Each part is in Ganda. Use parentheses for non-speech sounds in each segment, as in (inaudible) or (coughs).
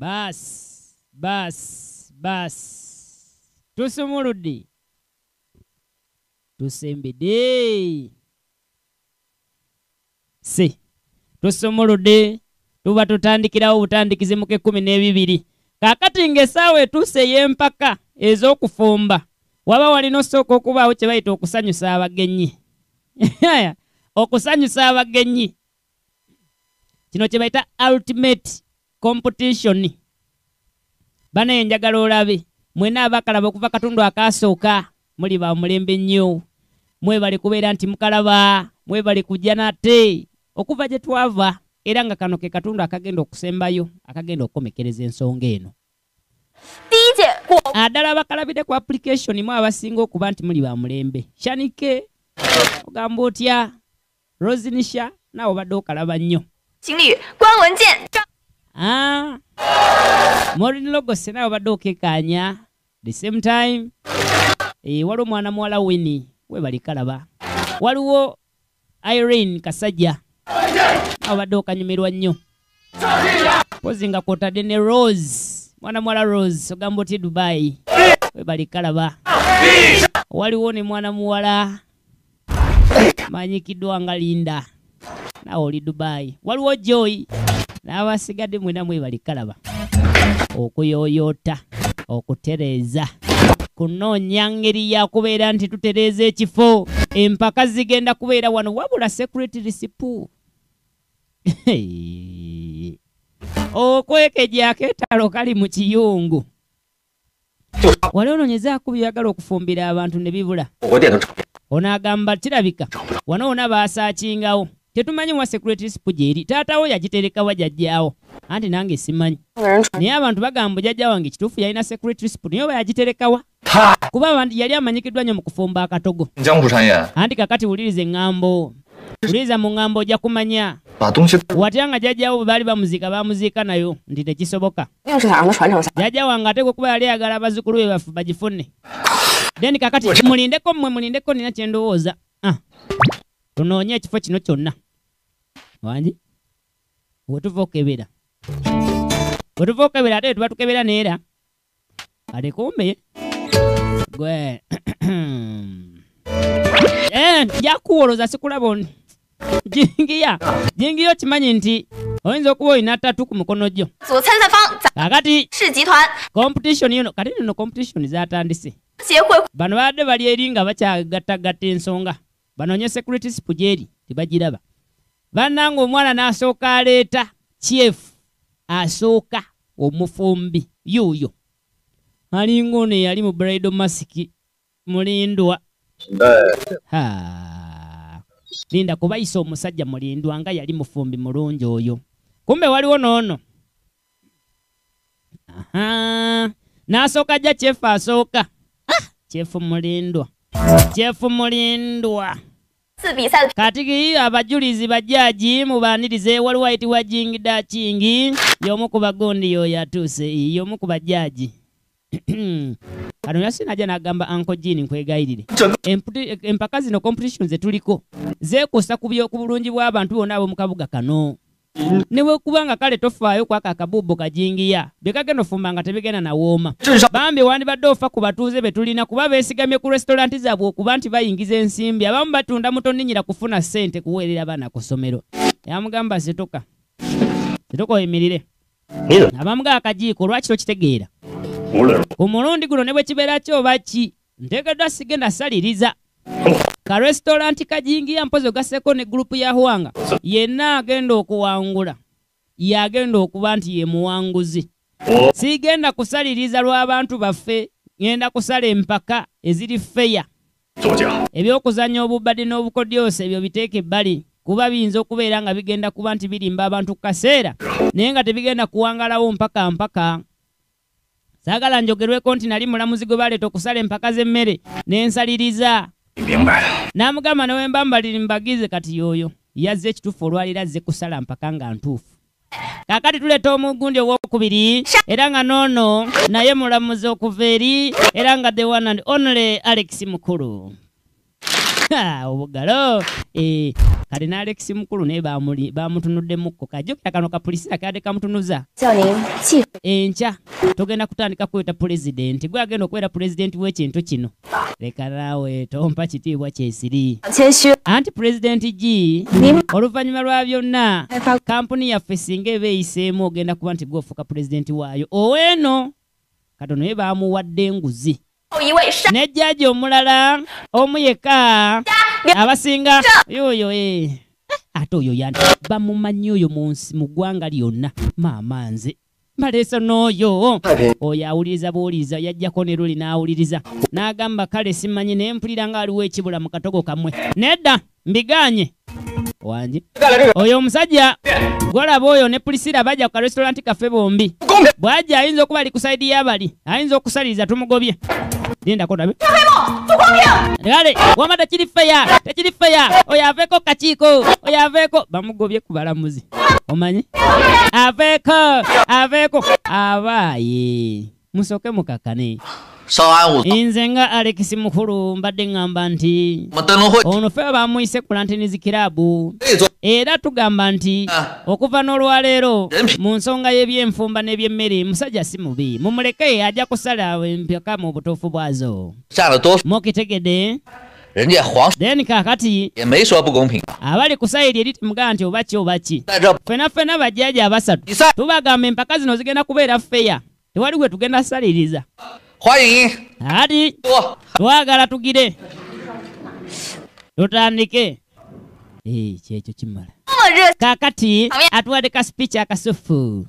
bas bas bas tusumuludde tusembede si tusumuludde tuba tutandikirawo butandikizi muko ekkumi n'ebibiri kaakati ng'essaawa etuuse ey'empaka ez'okufumba waba walina osooka okubaawo kye bayita okusanyusa abagenyi (laughs) okusanyusa abagenyi kino kye bayita ultimate competition bana enjagala olabe mwena abakalaba okuva katundu akasooka muli ba mulembe nnyo mwebale kubeera nti mukalaba mwebale kujja nate okuva gye twava era nga kano ke katundu akagenda okusembayo akagenda okukomekereza ensonga eno addala abakalabire ku application mu abasinga okuba nti muli ba mulembe shanike ogamba otya rosinisha naawe obadde okalaba nnyo 啊。Ciao. ah. morin logos naye obadde okekaanya the same time e, waliwo omwana muwala wini webalikalaba waliwo irene kasajja nawe obadde okanyumirwa nnyo pozi nga kwotadde ne rose mwana muwala rose ogamba oti dubai webalikalaba waliwo ne mwana muwala manyikiddwa nga linda nawe oli dubai waliwo joy n'abasigadde mwena mwebalikalaba okuyoyoota okutereeza kunoonya ngeri yakubeera nti tutereeza ekifo empaka zigenda kubeera wano wabula security risipu okwekejako etalo kali mu kiyungu wali onoonyezaaku byoyagala okufumbira abantu ne bibula onagamba kirabika wano wona baasaakingawo tetumanyi wa security sip gyeri taatawo yagiterekawa jajjaawo anti nange simanyi naye abantu bagamba jajja wange kituufu yalina security sip naye oba yagiterekawa kuba abantu yali amanyikiddwa nyo mu kufumba akatogo anti kakati wuliriza eŋŋambo uliriza mu ŋŋambo ojja kumanya watya nga jajjaawo bwe baali bamuziika bamuziika nayo nti tekisoboka jajja wange ateekwa okuba yali ayagala abazukulu be bafe bagifune then kakati mulindeko mmwe mulindeko nina kyendowooza ah. tunoonye ekifo kino kyonna wangi wetuva okukebera wetuva okukebera ate wetuba tukebera neera alekumbe gwe (clears throat) eh, njakuwoloza sikulaba jingiya jingiya okimanyi nti oyinza okuba oyina tatu ku mikono gyo kakati competition yino kati nino competition zatandise bano baadde bali eri nga bakyagattagatta ensonga banoonye securitispu gyeri tibagiraba bannanga omwana n'asooka aleeta kyefu asooka omufumbi yuuyo alinga ono eyali mu brido masiki mulindwa eh. linda kubayisa omusajja mulindwa nga yali mufumbi mulungi oyo kumbe waliwo noono n'asooka ajja kyefu asooka ah! kyefu mulindwa ah! kyefu mulindwa kati ki abajulizi bajaji mubanirize waliwo ayitibwa jing daching y'omu ku bagondi yoyo atuuse y'omu ku bajaji katonda sinajja n'agamba anko jini nkwegayirire empaka zino competition zetuliko zeekosa ku bulungi bw'abantu bonna ab'omukabuga kano newe kubanga kale tofaayo kwaka akabubo kajingiya byekagenda ofumbanga tebigenda nawooma bambi wandibadde ofa ku batuuze be tulina kuba beesigamye ku restauranti zaabwe okuba nti bayingiza ensimbi abamu batunda mutoninyira kufuna ssente kuweerera abaana ku ssomero yamugamba situka situka oyimirire abamugaa akajiiko lwaki tokitegeera ku mulundi guno ne bwe kibeera ky oba ki nteekeddwa sigenda saliriza ka restaurant kajingiya mpozi ogaseko ne gurupu ya huwanga yenna agenda okuwangula yagenda okuba nti ye muwanguzi sigenda kusaliriza lw'abantu baffe ŋenda kusala empaka eziri feya ebyokuzanya obubadde n'obukodyose ebyo biteeka ebbali kuba biyinza okubeera nga bigenda kuba nti birimba abantu kukaseera naye nga tebigenda kuwangalawo mpaka mpaka saagala njogerweko nti nali mulamuzi gwe baleeta okusala empaka z'emmere n'ensaliriza ebyembala n'amugamba newe mbambalire mbagize kati yoyo yazze ekituufu olwaliro azze kusala mpaka nga ntuufu kakati tuleeta omugundi owokubiri era nga noono naye mulamuzi okuva eri era nga the one and only alex mukulu (laughs) obugalo eh, kale n'alekisi mukulu naye bamutunudde mukko kajokera kano kapulisira kade kamutunuza enkya togenda kutandika kweta pulezidenti gwe agenda okwera pulezidenti w'ekintu kino lekanaawe tompa kitiibwa kyesiri anti pulezidenti gi oluvannyuma lwa byonna kampuni yaffe singa eba eyiseemu ogenda kuba nti gwe ofuuka pulezidenti waayo oweeno katono ye bamuwadde enguzi oyiwe ne jjajja omulala omu yeka abasinga yoyo e. ate oyo yan bamumanyi oyo munsi mu ggwanga lyonna maama nze maleeso n'oyo oyo awuliriza bwoliriza yajjako ne luli n'awuliriza n'agamba kale simanyi ne mpulira nga aliwo ekibula mu katogo kamwe nedda mbiganye wanje oyo omusajja gwolaba oyo ne pulisira bajja ku karesitolanti kaffe bombi bwajja ayinza okuba ali ku saidi y'abali ayinza okusaliriza tumugobye nienda kona bi kahemo tukwambia ngale wama da chili fire da chili fire oyaveko kachiko oyaveko bamugobye kubala muzi omanyi aveko aveko abaye musoke mukakane sawaawo. nze nga alex mukulu mbadde ngamba nti. mutano hoti. ono fe bamuyise kulantini zikiraabu. era tugamba nti. Ah. okuva n'olwaleero. mu nsonga y'ebyenfumba n'ebyemmere musajja si mubi mumuleke ajja kusala empaka mu butuufu bwazo. sara tos. mokitegede. then kakati. abali ku sayiri eri temugamba nti oba ki oba ki. fena fena bajjajja abasatu. tubagamba empaka zino zigenda kubeera feya tewali gwe tugenda saliriza. 欢迎。阿弟，我我干了土鸡的，土炸你去。哎，这就进门了。这么热，卡卡提，阿土阿的卡斯皮卡卡舒服。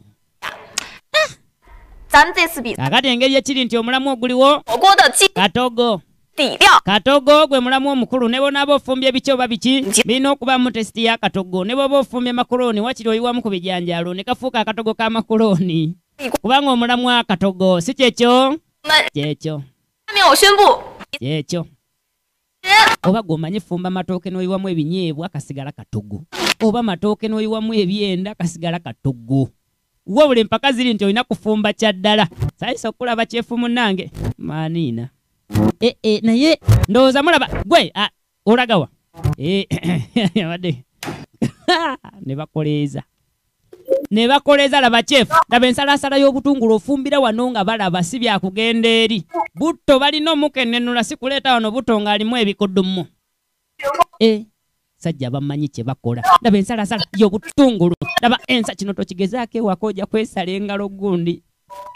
咱们这次比，卡卡提应该也吃点酒，我们来摸鼓里窝。火锅的鸡，卡多哥。底料 katogo gwe mulamu omukulu ne bona bo fumbye bicho babichi bino kuba mu test ya katogo ne bo bo fumbye makoloni wachi lo iwa mu kubijanja lo ne kafuka katogo ka makoloni kubango mulamu a katogo si checho 们解救。下面我宣布解救。oba gomanyi fumba matooke noyiwamu ebinyeebwa kasigala katogo oba matooke noyiwamu ebyenda kasigala katogo wabula empaka ziri nti olina kufumba kyaddala saayisa okulaba kyefu munange maniina ee naye ndowooza mulaba gwe olagawa ee (coughs) abadde (laughs) ne bakoleeza ne bakoleza laba kyefu laba ensalasala y'obutungulu ofumbira wano nga balaba si byakugenda eri butto balina omukennenula si kuleeta wano butto ng'alimu ebikuddumu e sajja bamanyi kye bakola laba ensalasala y'obutungulu laba ensa kino tokigezaako ewaka ojja kwesala engalo gundi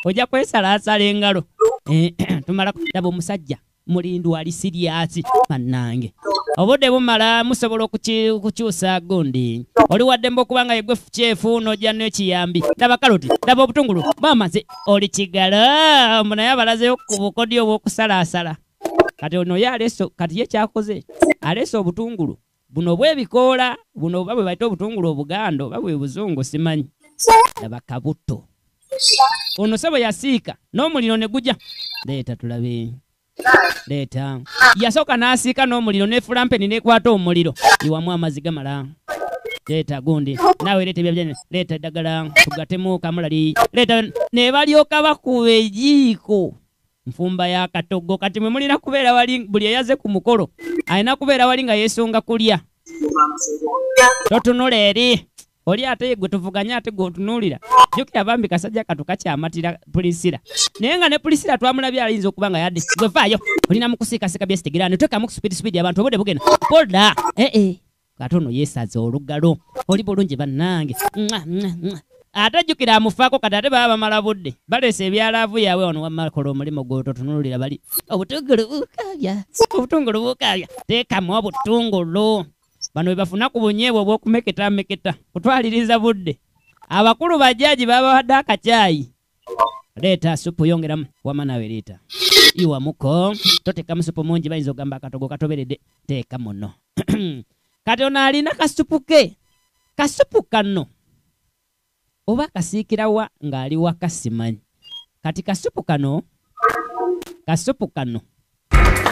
ojja kwesalaasala engalo e, (clears throat) tumalako laba omusajja mulindwali siryasi bannange obudde bumala musobola okukyusa gundi oli waddemba okuba nga yegwe kyefu n'ojja n'ekiyambi laba kaloti laba obutungulu bamaze oli kigala mbu naye abalazeyo ku bukodyo obw'okusalaasala kati onoye aleese kati ye kyakoze aleese obutungulu buno obwebikoola buno oba bwe baite obutungulu obugando oba bwe buzungu simanyi laba kabuto ono sebo yasiika n'omuliro ne gujya leeta tulabe leeta yasooka n'asiika n'omuliro ne fulampeni n'ekwata omuliro iwamu amazzi gamala leeta gundi naawe leeta ebya leeta eddagala tugatemu kamulali leeta ne balyoka bakuba ejiiko nfumba ya katogo kati mwe mulina kubeera wali buli eyaze ku mukolo ayina kubeera wali nga yeesonga kulya totunula eri oli ate ye gwe tuvuganya ate gwotunuulira jukira bambi kasajja katukakyamatira pulisira naye nga ne pulisira twamulabye alinza okuba nga yadde gwevaayo olina mukusiikasika byesitegera nteka muku speed speed abantu obude bugena boda ee eh, eh. kati ono yeesaza olugalo oli bulungi bannange ate jukira amufaako kati ate baba bamala budde balesa ebyalaavu yaabwe ono wamakola omulimu gwetotunululira bali obutungulu bukaabya obutungulu bukaabya teekamu obutungulu bano webafuna ku bunyeebwa obwokumeketameketa kutwaliriza budde abakulu bajaji babawadde akacyayi leeta supu yongeramu wama nawe leeta iwamuko totekamu supu mungi bayinza okugamba akatogo katoberedde teeka muno (clears throat) kati ono alina kasupu ke kasupu kano oba kasiikirawa ng'ali waka simanyi kati kasupu kano kasupu kano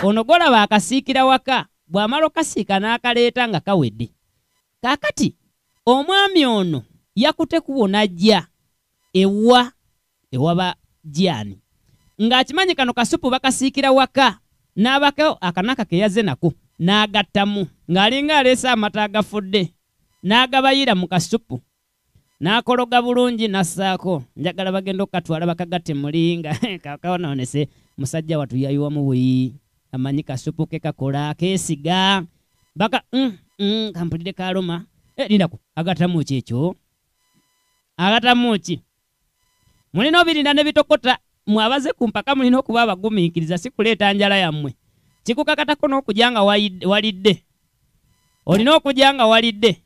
ono golaba akasiikira waka bw'amala okasiika n'akaleeta nga kawedde kaakati omwami ono yakutekubo najja ewa ewaba jani ng'akimanyi kano kasupu bakasiikira waka n'abako akanaka ke yaze nako n'agattamu ng'alinga aleese amata agafudde n'agabayira mu kasupu n'akologa bulungi n'assaako njagala bagenda okukatwala bakagatte mulinga (laughs) kakaononese musajja watuyayiwamu buyii amanyi kasupu ke kakola keesiga baka mm, mm, kampulire kaaloma lindaku eh, agatamuki ekyo agatamuki mulina obirinda ne bitokota mwabaze ku mpaka mulina okuba abagumiikiriza si kuleeta njala yammwe kikukakatako n'okujya nga walidde wali olina okujja nga walidde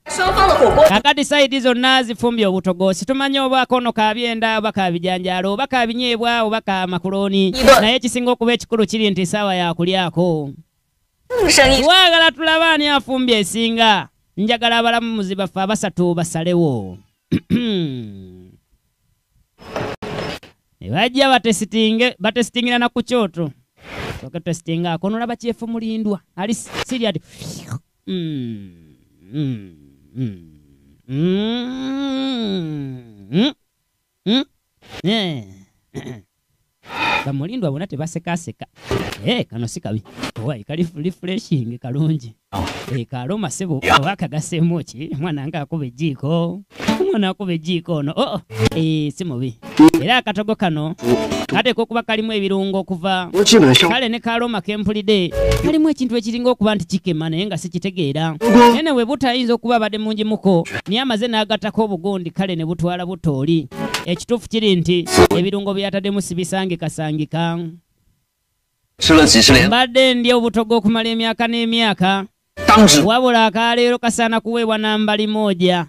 kakati saidi zonna zifumbye obutogo situmanye oba kono kabyenda oba kabijanjaalo oba kabinyeebwa oba ka makuloni naye kisinga okuba ekikulu kiri nti saawa yakulyako waagala tulaba ani afumbye esinga njagala abalamu muzi baffe abasatu basalewo (clears throat) ne bajja batesitingirana ku kyoto soketesitinga akonolaba kyefu mulindwa ali siri ati 嗯嗯嗯嗯嗯嗯嗯嗯。bamulindwa bona tebasekaseka eh, kano si kabi kali refreshing kalungi eh, kaloma sebo owakagasemu ki omwana nga akuba ejiiko omwana akuba ejiiko ono oh, oh. eh, si mubi era akatogo kano kateeka okuba kalimu ebirungo okuva kale ne kaloma kempulide kalimu ekintu ekiringa okuba nti kikema naye nga sikitegeera nene we butayinza okuba abadde mungimuko niye amaze n'agatako obugundi kale ne butwala butooli ekituufu kiri nti ebirungo byataddemu sibisangikasangika mbadde ndi obutogo okumala emyaka n'emyaka wabula akaleero kasaana kuweebwa nambali moja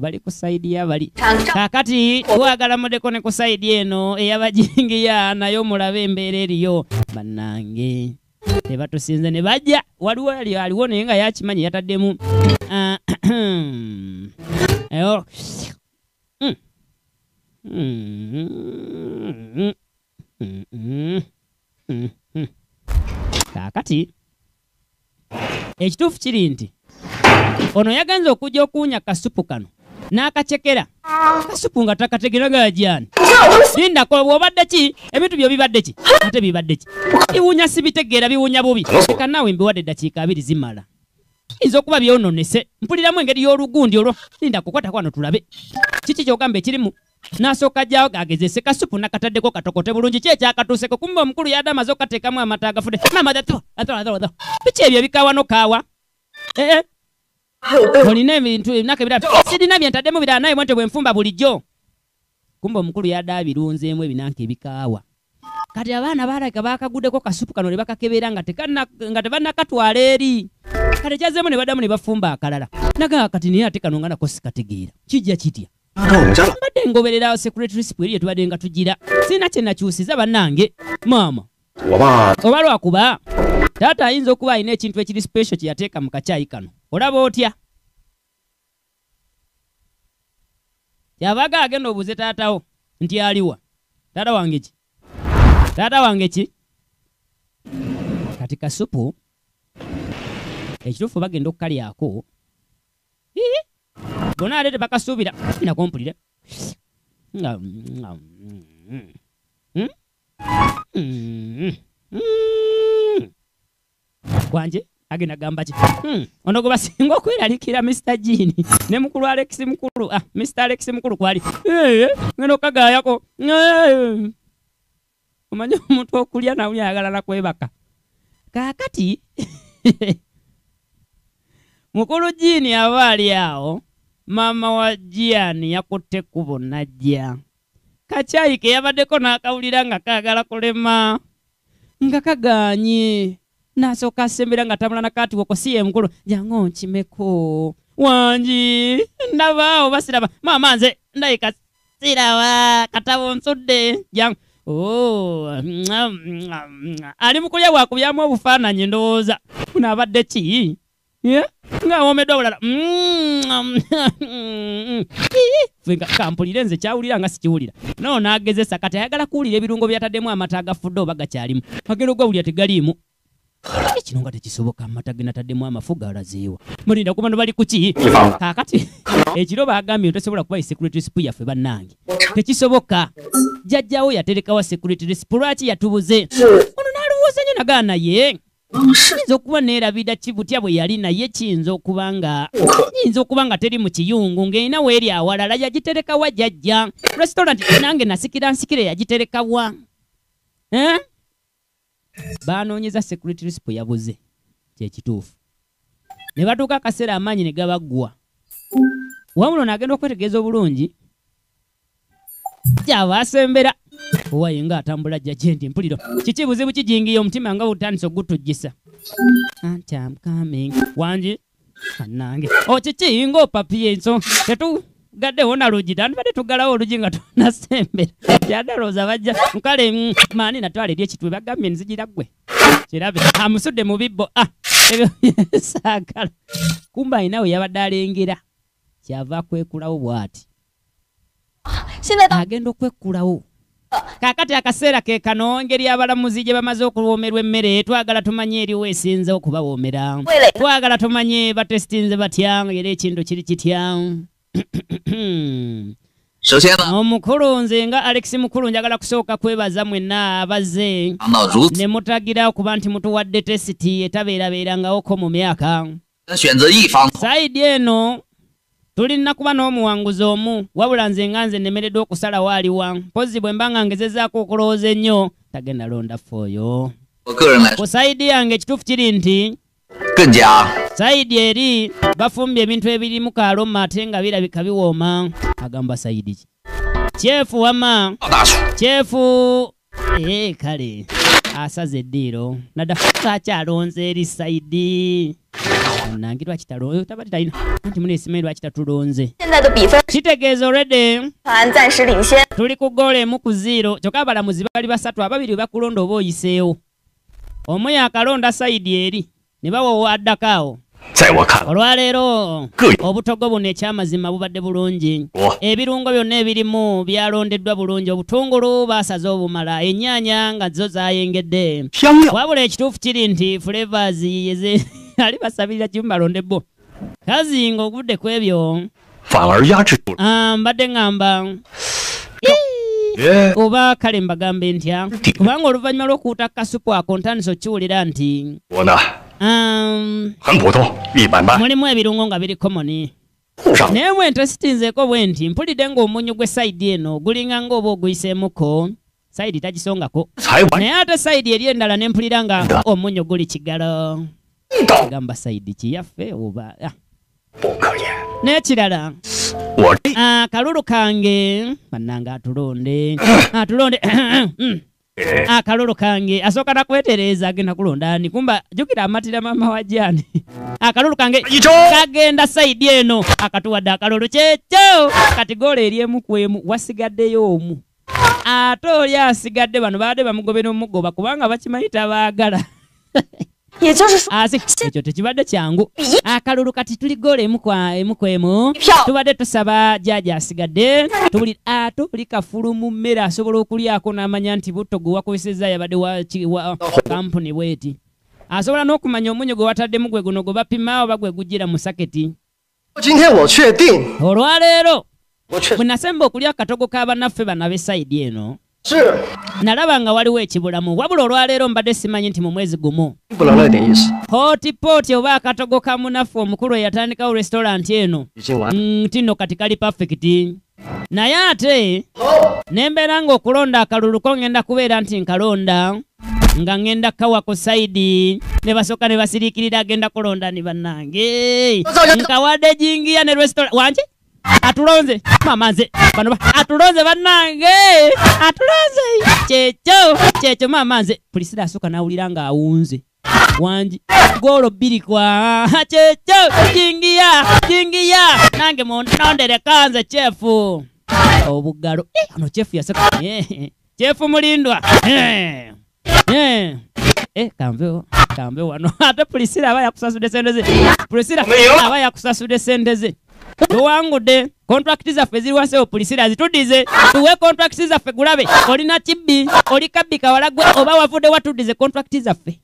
bali ku saidi yabali kakati twagala mudeko ne ku saidi eno eyabajingiya naye omulabe embeera eriyo bannange tebatusinze ne bajja waliwo ali aliwo naye nga yakimanyi yataddemu ah, (clears throat) kaakati ekituufu kiri nti ono yagenza okujja okuwunya kasupu kano n'akacekera kasupu nga takategera gajani sindak bwobadde ki ebintu byo bibadde ki ate bibadde ki biwunya sibitegeera biwunya bubi eka naawe mbiwadde eddakiika abiri zimala kiyinza okuba byononese mpuliramu engeri y'olugundi olwo sindakukwatakwano tulabe kiki kyogamba ekirimu nasooka jawo gagezese kasupu nakataddeko katokote bulungi ki ekyakatuuseko kumba omukulu yadde amaze okkateekamu amata agafude mama biki ebyo bikawano kawa eh, eh. olina ebintu emyaka ebira sirina byentaddemu birala naye mwente bwenfumba bulijjo kumba omukulu yadde abirunzeemu ebinanka ebikaawa kati abaana balaika bakaguddeko kasupu kano ne bakakebeera nga tebanakatwala eri kati ekyazeemu ne baddamu ne bafumba akalala nagaa kati naye ate kano nga nako sikategeera kijja kitya tubadde ngoberera secretary sip eri yetubadde nga tugira sirina kye nakyusiza bannange maama oba lwakuba taata ayinza okuba alina ekintu ekiri special kye yateeka mu kakyayi kano olaba otya kyabaga agenda obuuze taatawo nti aliwa taata wange ki taata wange ki kati kasupu ekituufu bagenda okukalyako ii bona alete bakasuubira nakompulire mm, mm, mm. gwanje agenda gamba ki ono gwe basinga okweralikira mr jean ne mukulu alex mukulu ah, mr alex mukulu kwali eh, ngenda okagayako eh, omanye omuntu okulya nawuli ayagala nakwebaka kaakati (laughs) mukulu jean aba ali awo maama wa jiani yakutte kkubo najja kacyayi ke yabaddeko n'akawulira nga kaagala kulema nga kagaanye n'asooka asembera nga tamula nakaatiwa okosi ye mukulu jango nkimeko wangi ndabaawo basiraba maama nze ndayika sirawa katabo nsudde jango oh, mm, mm, mm, ali mukulya bwakubyamu obufaananyi ndowooza unaabadde ki nga womeddwa obulala mm-hmm. (laughs) nga kampulire nze kyawulira nga sikiwulira noo naagezesa kati ayagala kuwulira ebirungo byatademu amata agafudde oba gakyalimu agero gawulira tegaliimu kino nga tekisoboka amata gena taddemu amafu galaziiwa mulinda kuba no bali ku ki kaakati ekiro baagambye ntosobola kuba esecurity sip yaffe bannange tekisoboka jjajjawo yaterekawo security risip lwaki yatubuze ono naalowooza nyo nagaanaye kiyinza okuba neerabira kibutya bwe yali naye kiyinza okuba nga kiyinza okuba nga teri mu kiyungu ng'erina weeri awalala yagiterekawa jajja restaurant nange nasikira nsikire yagiterekawa eh? baanoonyeza security risp yabuze kyekituufu ne batuuka akaseera amaanyi ne gabaggwa wamulo naagenda okwetegeeza obulungi jaabasembera owaye nga atambula jja gye ndi mpuliro kiki buzibu kijingiya omutima nga wutandisa ogutugisa ah, wangi anange o kiki ngaopapiye nso tetugaddewo na luugi tandibadde tugalawo oluugi nga tunasembera yadalooza bajja nkale mm, maani natwala eri ekitwe bagambye nzigira ggwe kirabe amusudde mu bibbo a ah, ebyo byesaagala kumba alina we yabadde alengera kyava kwekulawo bw'ati agenda okwekkulawo kakati akaseera ke kano ngeri abalamuzi gye bamaze okuwoomerwa emmere twagala tumanye eriwo esinza okubawoomera twagala tumanye batesitinze batya era ekintu kiri kitya omukulu nze nga alex mukulu njagala kusooka kwebaza mwenna abazze ne mutagira okuba nti mutuwadde tesiti etabeerabeerangawoko mu myaka saidi um. eno tulina kuba n'omuwanguzi omu wabula nze nga nze nnemeredde okusala waaliwa mpozzi bwe mbanga ngezezaako okulowooza ennyo tagenda londa fooyo ku sayidi yange ekituufu kiri nti sayidi eri bafumbye ebintu ebirimu kaaloma ate nga birabika biwooma agamba sayidi ki kyefu wama kyefu ee kale asaze eddiiro naddafuka akyalonze eri sayidi nangirwa kitalo taba kitalina anti muno esima erwa kitatulonze kitegeeza olwedde tuli ku goola emu ku ziiro kyokka abalamuzi bali basatu ababiri we bakulonda oba oyiseewo omu yaakalonda sayidi eri ne bawoowa addako awo olwaleero obutogo buno ekyamazima bubadde bulungi oh. ebirungo byonna ebirimu byalondeddwa bulungi obutungulu baasaze obumala enyaanya nga zo zayengedde wabula ekituufu kiri nti fulevas yeze yali (laughs) basabirira gimu balonde bo kazinga ogudde ku ebyo mbadde ŋŋamba oba kale mbagambe ntya kubanga oluvannyuma lw'okuwuta kukasupu ako ntandisa okukiwulira nti mulimu ebirungo nga biri komoni naye bwente sitinzeeko bwe nti mpulidde ng'omunyu gwe sayidi eno gulinga ng'oba ogwyiseemuko sayidi tagisongako naye ate sayidi eri endala ne mpulira nga omunyu guli kigalo gamba saidi eh, ah. kiyaffe oba n'ekirala akalulu ah, kange bannanga atulonde atulonde ah. akalulu mm. eh. kange asooka nakwetereeza agenda kulonda ni kumba jukira amatira maama wajani akalulu kange kagenda saidi eno akatuwadde akalulu kyekyo katigoola eri emu ku emu wasigaddeyo omu ate oli asigadde bano baadde bamugobera omugoba kubanga bakimayita baagala (laughs) 也就是说啊，是就这几万的奖啊，卡鲁鲁卡提图里过来，木款木款木，图瓦的图萨巴加加斯嘎德，图里啊，图里卡弗鲁姆梅拉，苏布鲁库里亚库纳曼尼安提布托古瓦库伊斯扎亚巴德瓦奇瓦，company ah, ah, 维蒂，啊，苏布拉诺库曼尼奥木尼古瓦塔德木古古诺古巴皮马奥巴古古吉拉木萨克蒂。今天我确定。我罗阿雷罗。我确。我那先布库里亚卡托古卡巴纳费巴纳维塞蒂诺。是。nalaba nga waliwo ekibulamu wabula olwaleero mbadde simanyi nti mu mwezi gumu hotipooti oba akatogo ka munaffe omukulu eyatandikawo restaurant eno mm, nti no kati kali pafekiti naye ate nembeera nga okulonda akaluluko ngenda kubeera nti nkalonda nga ŋŋenda kkawa ku sayidi ne basooka ne basiriikirira agenda kulonda ni bannange nkawadde jingiya ne restaurant wanki atulonze mama nze bano ba atulonze bannange atulonze kyekyo kyekyo mama nze pulisira asooka nawulira ng'awunze wanji golo bbiri kwa kyekyo jingiya jingiya nange munondereka'nze kyefu obugalo ono eh, kyefu yasoka eh, kyefu mulindwa eh, kanveo kanve wano (laughs) ate pulisira aba yakusasudde sente ze pulisira aba yakusasudde sente ze tuwangudde kontrakiti zaffe ziriwaseewo pulisira zitudize tuwe kontrakiti zaffe gulabe olina kibbi oli kabbi kawalagwe oba wavudde watudize kontrakiti zaffe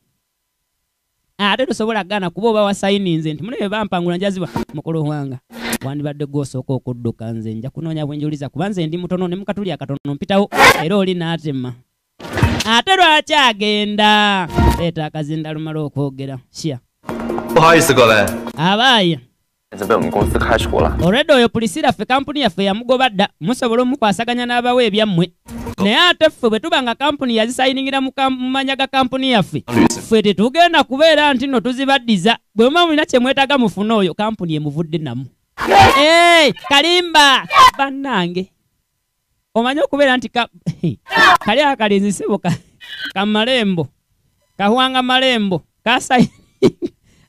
ate tosobola gaana kuba oba wasayininze nti munebe bampangula njaziwa mukulu wanga wandibadde gwosooka okudduka nze nja kunoonya bwenjuliza kuba nze ndi mutono ne mukatuli akatono mpitawo era oli n'atema ate lwaki agenda leeta akazindalumala okwogera sya eh? abaaye olwedda oyo pulisira ffe kampuni yaffe yamugoba dda musobola omukwasaganya n'abawo ebyammwe naye ate ffe bwe tuba nga kampuni yazisayiningira mu mumanya ga kampuni yaffe ffe tetugenda kubeera nti nno tuzibaddiza bwe muba mulina kyemwetaaga mufuna oyo kampuni emuvudde namu ee kalimba bannange omanye okubeera nti kali akalinzisibuka kamalembo kahwanga malembo kasayi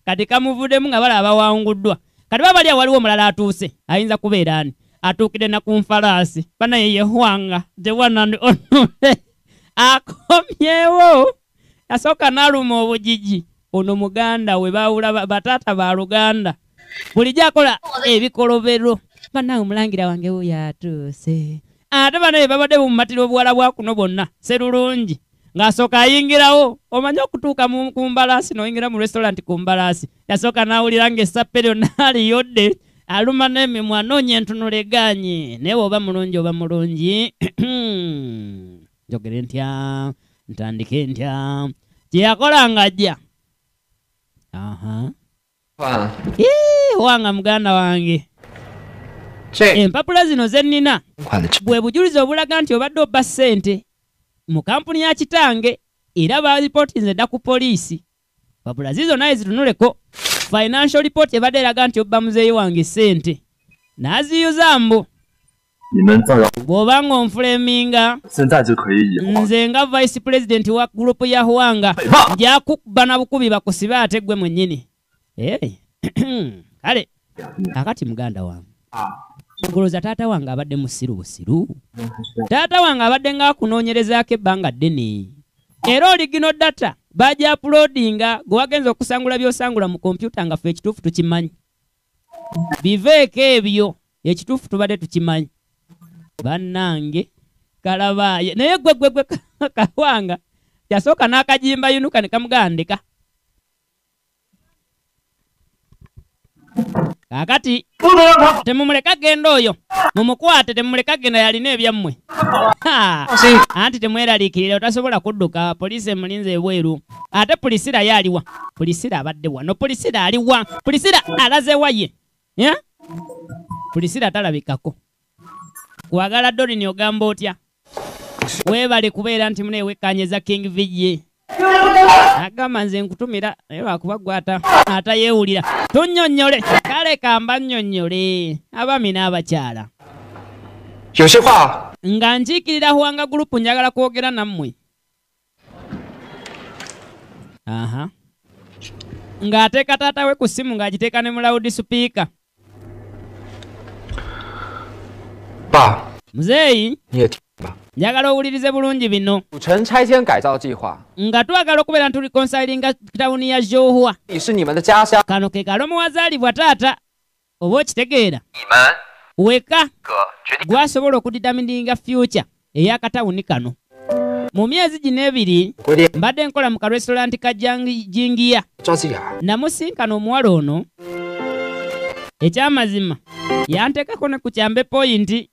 kati kamuvuddemu nga bala abawanguddwa kati baba lya waliwo omulala atuuse ayinza kubeera ani atuukire na ku nfalaasi bana ye yehwanga the one and (laughs) akomyewo yasooka n'aluma obugigi ono muganda we baawula bataata ba luganda bulijjo akola ebikolobero banawe omulangira wange wuyo atuuse ate bana ye babadde bumumatira obuwala bwakuno bonna serulungi ng'asooka ayingirawo omanye okutuuka ku mbalaasi n'oyingira mu restauranti ku mbalaasi yasooka n'awulira ng'essappeere (laughs) n'aliyodde aluma n'emimwa anoonya entunula eganye naye oba mulungi oba mulungi (clears throat) njogere ntya ntandike ntya kye yakolanga ajja aha owanga muganda wange empapula zino zennina bwe bujulizi obulaga nti obadde obba ssente mu kampuni ya kitange era baalipootinze dda ku poliisi wabula ziizo naye zitunuleko financial report ebadde eraga nti obba muzeeyi wange sente naziyuza mbu bw'obanga onfuleminga nze nga vice president wa gurupu ya huwanga gyakukuba na bukubi bakusibe ate gwe mwennyini (clears throat) kale akati muganda wange ah. mugoloza taata wange abadde musiru busiru taata wange abadde ngaakunoonyerezaako ebbanga ddene era oligino data baja apulodinga gwe wagenza okusangula byosangula mu kompyuta nga ffe ekituufu tukimanyi biveeko ebyo ekituufu tubadde tukimanyi bannange kalabaye naye gwegwegwe (laughs) kawanga yasooka n'akajimba yunuka ne kamugandika kaakati temumuleka genda oyo mumukwate temumuleka genda yalina ebyammwe anti temweraliikirira otasobola kudduka poliisi emulinza ebweru ate pulisira yaaliwa pulisira abadde wano pulisira aliwa pulisira alaze waye pulisira talabikako kuwagala dorini ogamba otya weebale kubeera nti muneewekkanyeza king vijje agamba nze nkutumira naye lwakuba gwata atayewulira tunnyonnyole kalekamba nnyonnyole abaami n'abakyala yosekwa nga nkiikirira huwanga gurupu njagala kwogera nammwe aha ng'ateeka taata we ku ssimu ng'agiteeka ne mu laudi supiika ba muzeeyi kuba njagala owulirize bulungi bino nga twagala okubeera nti tulikonsailinga tawuni ya johwa kano ke gala omuwazaalibwa taata oba okitegeera weka gwasobola okudida mindinga fyucya ey'akatawuni kano mu myezi gino ebiri mbadde nkola mu karesitolanti ka jingiya namusinkana omuwala ono ekyamazima yantekako ne ku kyambe poyinti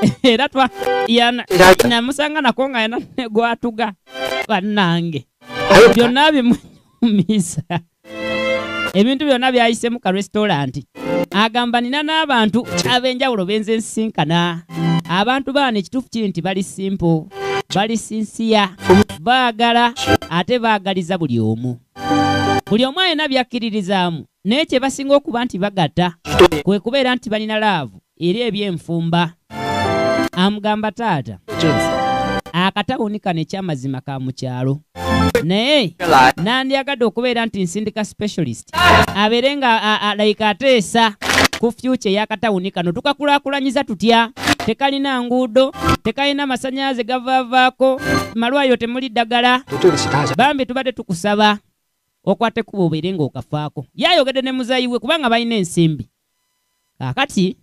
(laughs) era twa yana namusanga nako nga yana gwatuga bannange byonna bimumisa ebintu byonna byayisemu ka restaurant agamba nina n'abantu ab'enjawulo benze nsinkana abantu baana ekituufu kiri nti bali simpo bali sinsiya baagala ate baagaliza buli omu buli omu alina byakkiririzaamu naye kye basinga okuba nti bagata kwe kubeera nti balina laavu eri eby'enfumba amugamba taata akatawuni kano ekyamazima ka mukyalo naye nandyagadde okubeera nti nsindika specialist abeere nga alayika ateesa ku fyuca eyakatawuni kano tukakulakulanyiza tutya tekalina nguudo tekalina amasanyalaze gavaavaako malwayo temuli ddagala bambi tubadde tukusaba okwatekuba obeere ng'okafaako yayogedde ne muzayiwe kubanga balina ensimbi kaakati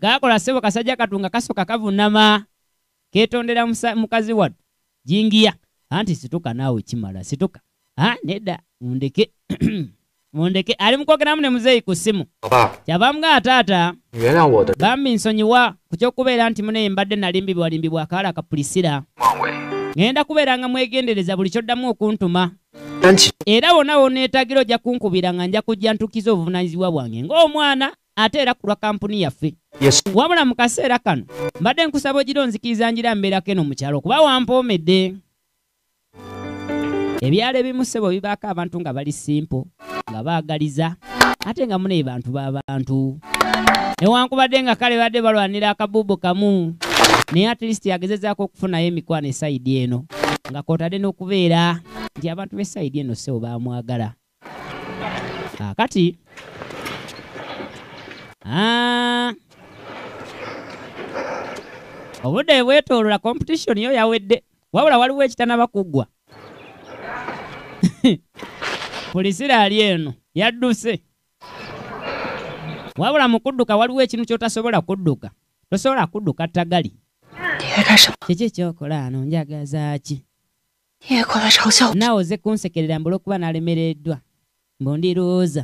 tekakola sebo kasajja katunga kasoka kavunama ketondera mukazi wattu jingiya anti situka naawe kimala situka nedda mundeke (clears throat) mundeke ali mukwogeramu ne muzeeyi ku ssimu kyabamugaa taata bambi nsonyiwa ku kyokubeera nti muneeyi mbadde nalimbibwalimbibwa akaala akapulisira ŋenda kubeera nga mwegendereza buli ky'oddamu okuntuma era bonna bonneetagiro ojja kunkubira nga nja kujja ntukiza obuvunanyizibwa bwange ng'omwana ate era ku lwa kampuni yaffe yes. wabula mu kaseera kano mbadde nkusaba ogira onzikiriza njira mbeerako eno mukyalo okuba wampoomedde ebyalo ebimu ssebo bibaako abantu nga bali simpo nga baagaliza ate nga muneyi bantu b'abantu newankubadde nga kale badde balwanira akabuubu kamu naye atlist yagezezaako okufunayo emikwano esayidi eno nga kotadde n'okubeera nti abantu b'esayidi eno ssebo baamwagala kakati Ah. obudde bwetoolola kompetition yo yawedde wabula waliwo ekitanaba kuggwa (laughs) pulisira ali eno yadduse wabula mu kudduka waliwo ekintu kyotasobola kudduka tosobola kudduka ttagali kiki ekyokola ano njagazaki naawe oze kunsekerera mbulaokuba nalemereddwa mbu ndirowooza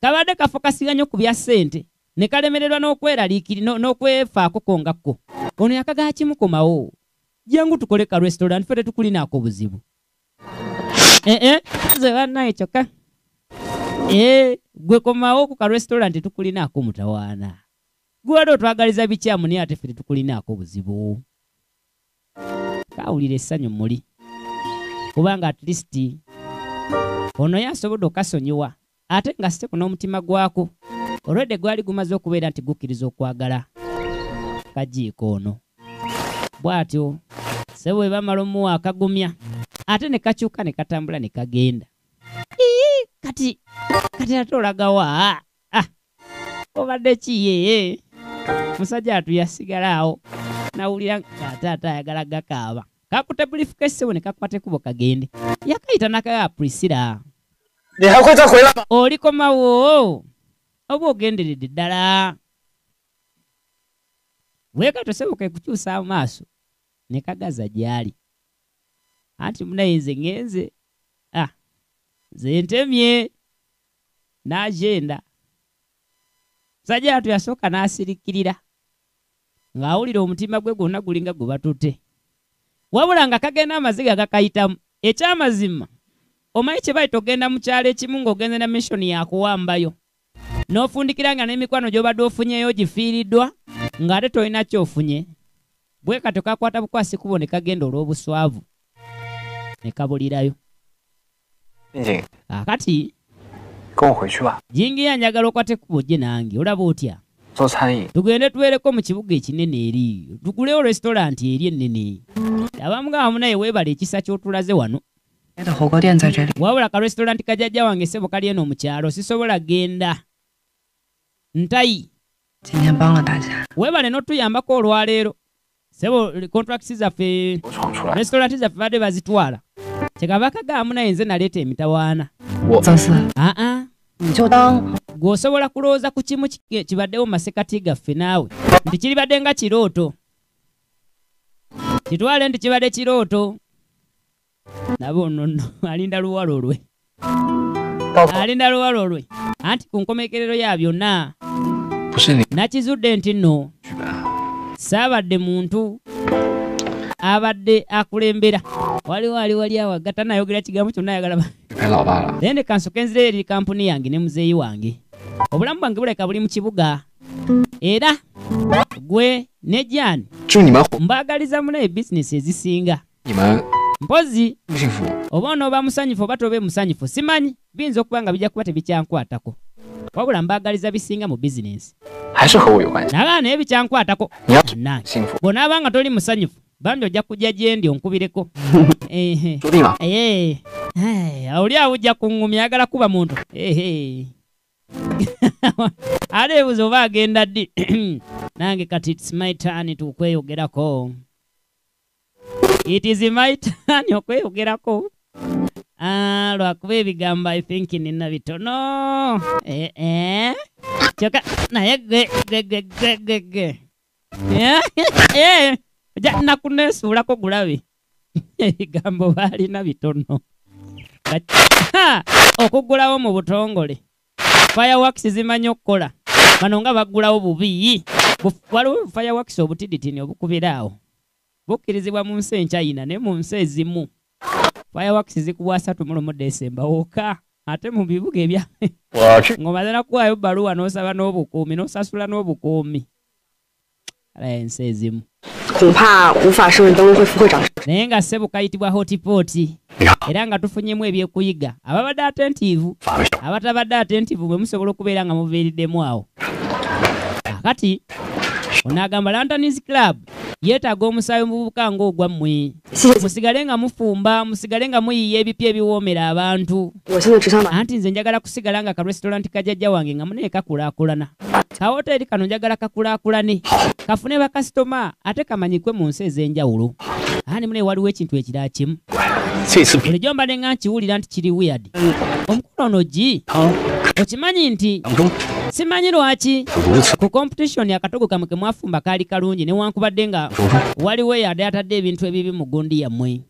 kabadde kafokasinga nnyo ku bya ssente ne kalemererwa n'okweraliikiri n'okwefaako kongako ono yakagaakimukomawo jangu tukole ka restaurant fe tetukulinaako obuzibu ee eh, eh? ze bannaye kyokka ee eh, gwe komawo ku ka restaurant tetukulinaako mutawaana gwewali otwagaliza bikyamu naye ate fe tetukulinaako obuzibu kaawulira essanyu muli kubanga at least ono yasobodde okasonyiwa ate nga siteku n'omutima gwako olwedde gwali gumaze okubeera nti gukkiriza okwagala kajiiko ono bw'atyo sebwe bamala omuwa akagumya ate ne kakyuka ne katambula ne kagenda ii kati kati ate olagawa ah obadde kiye musajja atu yasigalaawo nawulira ngataata ayagala gakaaba kakute bulifukesebwe ne kakwatekubo kagende yakayita nakaa prisira olikomawo oba ogenderedde ddala bwekatosebuka ekukyusa amaaso ne kagaza gyali anti munaye nze ngenze ah, nze ntemye n'agenda musajja atu yasooka n'asirikirira ng'awulira omutima gwe gwonna gulinga gwe batute wabula nga kagenda amaziga gakayitamu ekyamazima omanyi kye baita ogenda mu kyalo ekimu ng'ogenda na missoni yakuwambayo n'ofundikira nga n'emikwano gy'obadde ofunyeyo gifiiriddwa ng'ate tolina kyofunye bwe kato kakwata bukwasi kubo ne kagenda olw'obuswavu ne kabulirayo akati ah, jingira njagala okwate kkubo gye nange olaba otya tugende tubeereko mu kibuga ekinene eriyo tugulewo resitolanti eri ennene abamugamba munaye weebala ekisa ky'otulaze wano wabula ka restaurant ka jjajja wange sebo kali eno omukyalo sisobola genda ntayi webale n'otuyambako olwaleero sebo contracts zaffe restaurant zaffe badde bazitwala kyekavakagamu naye nze naleeta emitawaana aa gweosobola kulowooza ku kimu kibaddewo mu masekati gaffe naawe nti kiribadde nga kirooto kitwale nti kibadde kirooto nabo nono (laughs) alinda luwalo lwe alinda luwalo lwe anti ku nkomekerero ya byonna nakizudde nti nno saabadde muntu abadde akulembera waliwo ali wali awagata nayogera kigambo kyonna ayagala ende kansokenzira eri kampuni yange ne muzeeyi wange obulamu bwange bulaika buli mu kibuga era gwe ne jani mbaagaliza muna ebizinesi ezisinga mpozi obaona oba musanyufu oba tobe musanyufu simanyi biyinza okuba nga bijja kuba tebikyankwatako wabula mbaagaliza bisinga mu bizinensi naba naye bikyankwatako bonaaba nga toli musanyufu bambi ojja kujja gyendi onkubireko (laughs) oli awo ojja kuŋumi ayagala kuba muntu ate (laughs) ebuzi oba agenda ddi (clears throat) nange kati its my turn tukweyogerako it is my (laughs) turn okweyogerako ah, lwakuba ebigambo i think nina bitono eh, eh. kyoka naye gwegwegwegwegwegwe nnaku nesuulako gulabe (laughs) ebigambo baalina bitono okugulawo mu butongole firewaks zimanya okukola bano nga baggulawo bubi waliwo firewaks obutiditini obukubiraawo bukkirizibwa mu nsi enchina ne mu nsi ezimu firewaks zikubwa 31 decemba woka ate mu bibuga ebya (laughs) ng'omaze nakuwaayo baluwa n'osaba n'obukuumi n'osasula n'obukuumi alaya ensi ezimu naye nga ssebu kayitibwa hotipooti era nga tufunyemu ebyekuyiga ababadde atentivu abatabadde atentivu bwe musobola okubeera nga muviiriddemu awo akati Onagamba Lanterns Club yeetaaga omusaayi omuvubuka ng'ogwammwe. Musigale nga mufumba, musigale nga muyiiya ebipya ebiwoomera abantu. Anti nze njagala kusigala nga ka restaurant ka jjajja wange nga muneeyo kakulaakulana. Ka hoteri kano njagala kakulaakulane. Kafune bakasitoma ate kamanyikwe mu nsi ez'enjawulo. Ani muneeyo waliwo ekintu ekirala kimu. Bulijjo mbadde nga nkiwulira nti kiri weird. Omukono ono gi? Okimanyi nti? simanyi lwaki ku kompetition akatogo kamwe kemwafumba kaali kalungi newankubadde nga uh-huh. waliwo yade atadde ebintu ebibi mu gundi yammwe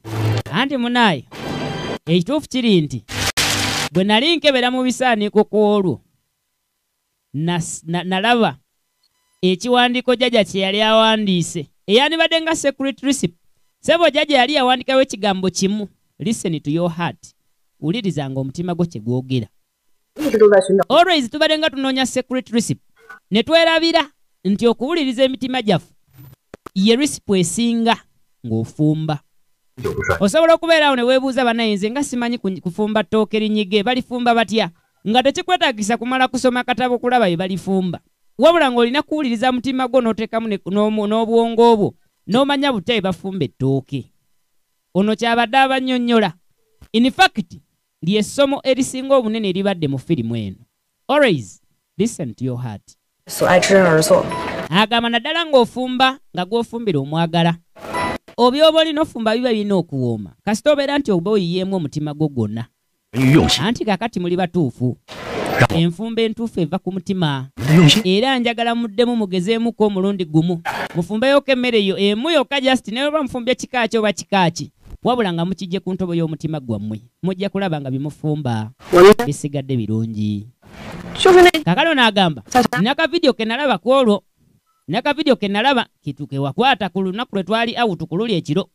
anti munaye ekituufu kiri nti bwe nali nkebera mu bisaaniiko kwolwo nalaba ekiwandiiko jjajja kye yali awandiise eyandibadde nga secret recip sebo jjajja yali yawandikawo ekigambo kimu listen to your heart wulirizanga omutima gwo kye gwogera always tubadde nga tunoonya secret recipe ne twerabira nti okuwuliriza emitima gyaffe ye risipu esinga ng'ofumba osobola okubeerawo ne weebuuza banayinze nga simanyi kufumba ttooke rinyige balifumba batya nga tekikwetaagisa kumala kusoma katabo kulaba bye balifumba wabula ng'olina kuwuliriza mutima gwo n'oteekamu n'obwongo obwo n'omanya butya bye bafumba ettooke ono kyabadde abannyonnyola in fact ly'essomo erisinga obunene eribadde mu firimu eno always listen to your heart so I agamba naddala ng'ofumba nga gw'ofumbira omwagala obyoba olina ofumba biba birina okuwooma kasita obeera nti oba oyiyeemu omutima gwo gwonna anti kakati muli batuufu enfumba entuufu eva ku mutima era njagala muddemu mugezeemuko omulundi gumu mufumbeyoko emmere yo emu yokka justi naye oba mufumba ekikaaki oba kikaaki wabula nga mukijje ku ntobo y'omutima gwammwe mujja kulaba nga bimufumba bisigadde birungi kakale onoagamba nakavidiyo ke nalaba ku olwo nakavidiyo ke nalaba kituke wakwata ku lunaku lwe twali awutu ku luli ekiro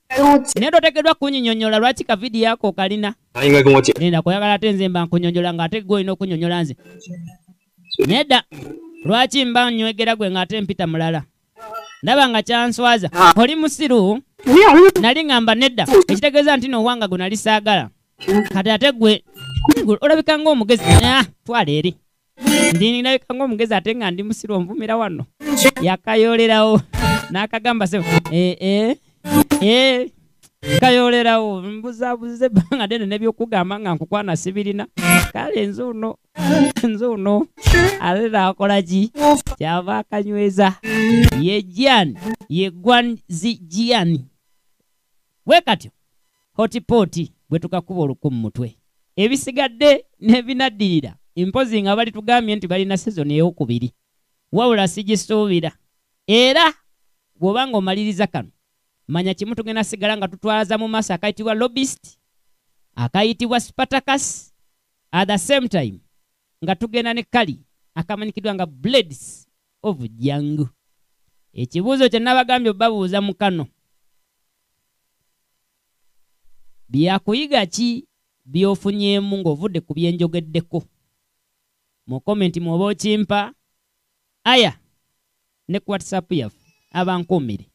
naye totekeddwa kunyinyonyola lwaki kavidiyo ako okalina nenda kuyagala ate nze mba nkunyonyola ng'ate gwe olina okunyonyola nze nedda lwaki mba nywegera gwe ng'ate mpita mulala ndaba nga kyanswaza oli musiru nali ŋŋamba nedda ekitegeeza nti nowanga gwe nali saagala kati ate gwe olabika ngaomugezi ah, twala eri ndinalabika ngaomugezi ate nga ndi musiru omvumira wano yakayolerawo n'akagamba se ee eh, ee eh, eh, kayolerawo mbuzabuza (laughs) ebbanga dene nebyokugamba nga nkukwana sibirina kale nzuno nzuno alera akolaki kyava akanyweza yejani yegwanzijiani bwe katyo hotipooti bwe tukakuba olukumu mutwe ebisigadde nebinaddirira impozi nga bali tugambye nti balina sizoni eyokubiri wawula sigisuubira era bw'obanga omaliriza kano manya kimu tugenda sigala nga tutwalaza mu maaso akayitibwa lobist akayitibwa spartacus at the same time nga tugenda ne kali akamanyikiddwa nga blades of jangu ekibuuzo kye nabagambye babuuza mukano byakuyiga ki byofunyemu ng'ovudde ku byenjogeddeko mu komenti mwoba okimpa aya ne kuwatisapu yaffe abankuumire